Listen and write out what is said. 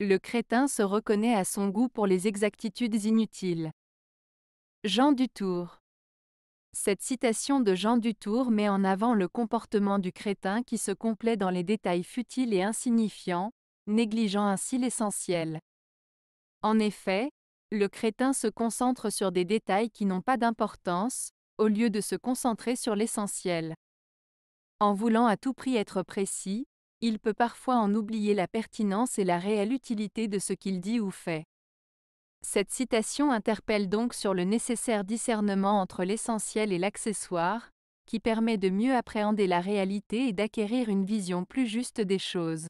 Le crétin se reconnaît à son goût pour les exactitudes inutiles. Jean Dutour. Cette citation de Jean Dutour met en avant le comportement du crétin qui se complaît dans les détails futiles et insignifiants, négligeant ainsi l'essentiel. En effet, le crétin se concentre sur des détails qui n'ont pas d'importance, au lieu de se concentrer sur l'essentiel. En voulant à tout prix être précis, il peut parfois en oublier la pertinence et la réelle utilité de ce qu'il dit ou fait. Cette citation interpelle donc sur le nécessaire discernement entre l'essentiel et l'accessoire, qui permet de mieux appréhender la réalité et d'acquérir une vision plus juste des choses.